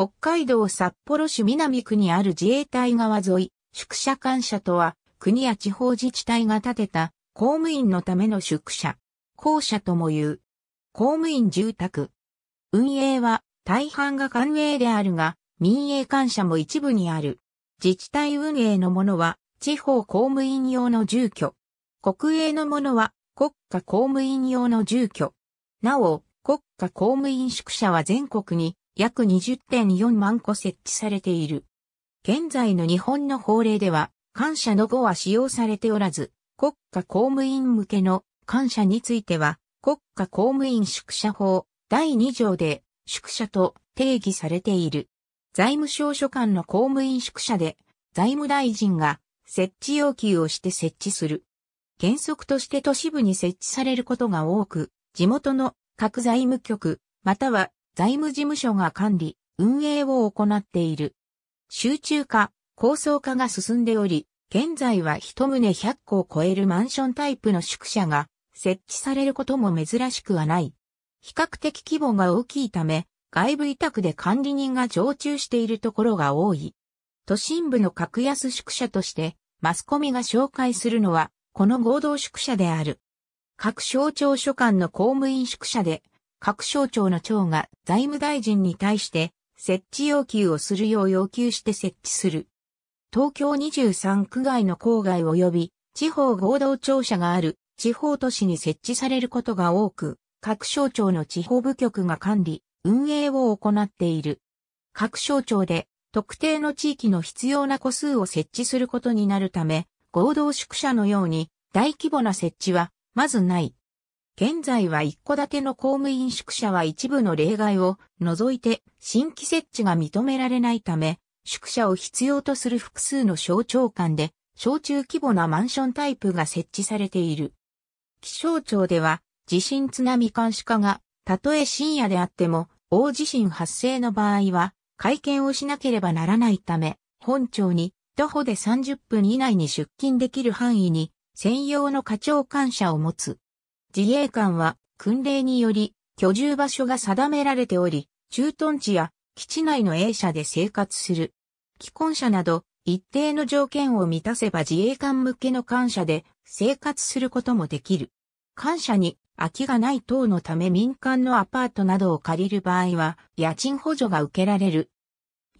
北海道札幌市南区にある自衛隊側沿い、宿舎官舎とは、国や地方自治体が建てた公務員のための宿舎、校舎とも言う。公務員住宅。運営は大半が官営であるが、民営官舎も一部にある。自治体運営のものは地方公務員用の住居。国営のものは国家公務員用の住居。なお、国家公務員宿舎は全国に約20.4万個設置されている。現在の日本の法令では、感謝の語は使用されておらず、国家公務員向けの感謝については、国家公務員宿舎法第2条で宿舎と定義されている。財務省所管の公務員宿舎で財務大臣が設置要求をして設置する。原則として都市部に設置されることが多く、地元の各財務局、または財務事務所が管理、運営を行っている。集中化、高層化が進んでおり、現在は一棟100個を超えるマンションタイプの宿舎が設置されることも珍しくはない。比較的規模が大きいため、外部委託で管理人が常駐しているところが多い。都心部の格安宿舎として、マスコミが紹介するのは、この合同宿舎である。各省庁所管の公務員宿舎で、各省庁の庁が財務大臣に対して設置要求をするよう要求して設置する。東京23区外の郊外及び地方合同庁舎がある地方都市に設置されることが多く、各省庁の地方部局が管理、運営を行っている。各省庁で特定の地域の必要な個数を設置することになるため、合同宿舎のように大規模な設置はまずない。現在は一戸建ての公務員宿舎は一部の例外を除いて新規設置が認められないため、宿舎を必要とする複数の省庁間で、小中規模なマンションタイプが設置されている。気象庁では、地震津波監視課が、たとえ深夜であっても、大地震発生の場合は、会見をしなければならないため、本庁に、徒歩で30分以内に出勤できる範囲に、専用の課長官舎を持つ。自衛官は訓令により居住場所が定められており、駐屯地や基地内の A 社で生活する。既婚者など一定の条件を満たせば自衛官向けの感謝で生活することもできる。感謝に空きがない等のため民間のアパートなどを借りる場合は家賃補助が受けられる。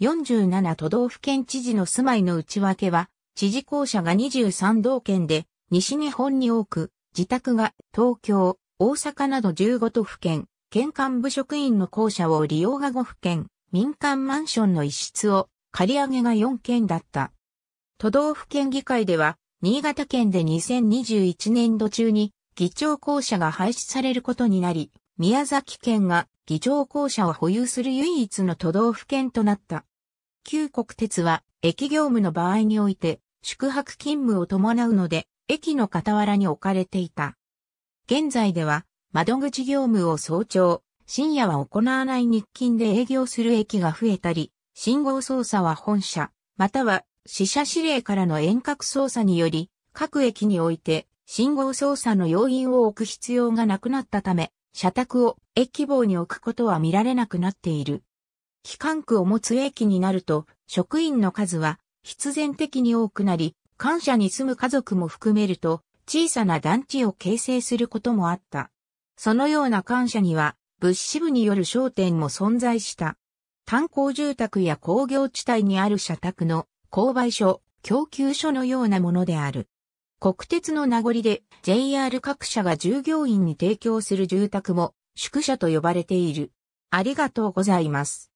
47都道府県知事の住まいの内訳は、知事公社が23道県で、西日本に多く、自宅が東京、大阪など15都府県、県間部職員の校舎を利用が5府県、民間マンションの一室を借り上げが4件だった。都道府県議会では、新潟県で2021年度中に議長校舎が廃止されることになり、宮崎県が議長校舎を保有する唯一の都道府県となった。旧国鉄は駅業務の場合において宿泊勤務を伴うので、駅の傍らに置かれていた。現在では、窓口業務を早朝、深夜は行わない日勤で営業する駅が増えたり、信号操作は本社、または死者指令からの遠隔操作により、各駅において信号操作の要因を置く必要がなくなったため、社宅を駅房に置くことは見られなくなっている。機関区を持つ駅になると、職員の数は必然的に多くなり、感謝に住む家族も含めると、小さな団地を形成することもあった。そのような感謝には、物資部による商店も存在した。炭鉱住宅や工業地帯にある社宅の購買所、供給所のようなものである。国鉄の名残で JR 各社が従業員に提供する住宅も宿舎と呼ばれている。ありがとうございます。